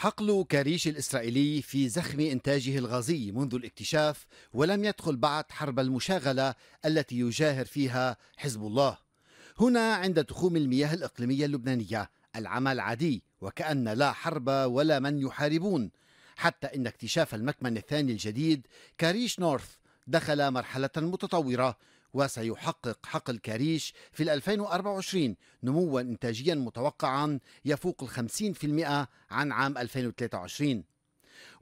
حقل كاريش الإسرائيلي في زخم إنتاجه الغازي منذ الاكتشاف ولم يدخل بعد حرب المشاغلة التي يجاهر فيها حزب الله هنا عند تخوم المياه الإقليمية اللبنانية العمل عادي وكأن لا حرب ولا من يحاربون حتى إن اكتشاف المكمن الثاني الجديد كاريش نورث دخل مرحلة متطورة وسيحقق حقل كاريش في 2024 نموا إنتاجيا متوقعا يفوق ال 50% عن عام 2023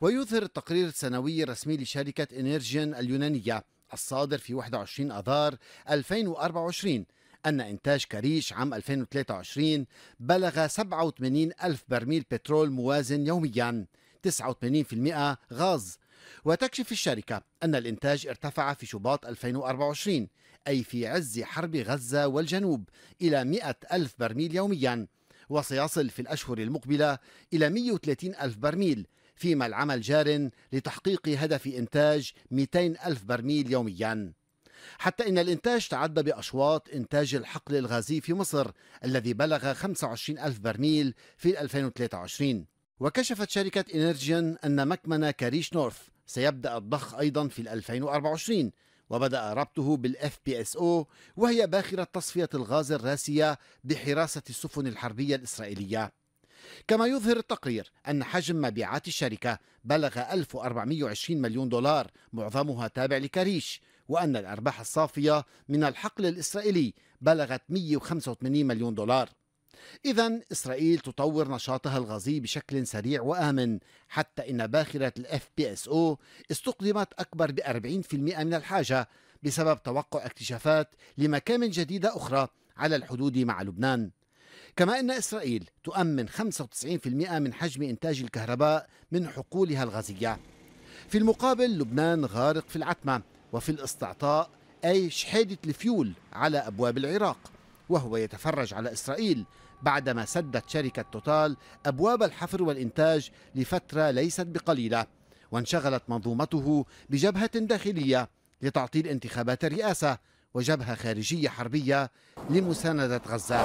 ويظهر التقرير السنوي الرسمي لشركة إنيرجين اليونانية الصادر في 21 أذار 2024 أن إنتاج كريش عام 2023 بلغ 87 ألف برميل بترول موازن يوميا 89% غاز وتكشف الشركة أن الإنتاج ارتفع في شباط 2024 أي في عز حرب غزة والجنوب إلى 100 ألف برميل يومياً وسيصل في الأشهر المقبلة إلى 130 ألف برميل فيما العمل جار لتحقيق هدف إنتاج 200 ألف برميل يومياً حتى إن الإنتاج تعدى بأشواط إنتاج الحقل الغازي في مصر الذي بلغ 25 ألف برميل في 2023 وكشفت شركة إنرجين أن مكمن كاريش نورث سيبدأ الضخ أيضا في 2024 وبدأ ربطه بالاف بي اس او وهي باخرة تصفية الغاز الراسية بحراسة السفن الحربية الإسرائيلية كما يظهر التقرير أن حجم مبيعات الشركة بلغ 1420 مليون دولار معظمها تابع لكريش وأن الأرباح الصافية من الحقل الإسرائيلي بلغت 185 مليون دولار إذا إسرائيل تطور نشاطها الغازي بشكل سريع وآمن حتى إن باخرة الاف بي اس او استقدمت أكبر ب 40% من الحاجة بسبب توقع اكتشافات لمكامن جديدة أخرى على الحدود مع لبنان كما أن إسرائيل تؤمن 95% من حجم إنتاج الكهرباء من حقولها الغازية في المقابل لبنان غارق في العتمة وفي الاستعطاء أي شحادة الفيول على أبواب العراق وهو يتفرج على إسرائيل بعدما سدت شركة توتال أبواب الحفر والإنتاج لفترة ليست بقليلة وانشغلت منظومته بجبهة داخلية لتعطيل انتخابات الرئاسة وجبهة خارجية حربية لمساندة غزة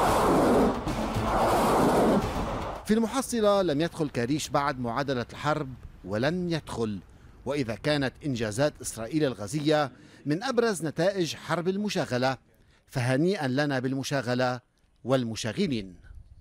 في المحصلة لم يدخل كاريش بعد معادلة الحرب ولن يدخل وإذا كانت إنجازات إسرائيل الغزية من أبرز نتائج حرب المشاغلة فهنيئا لنا بالمشاغلة والمشاغبين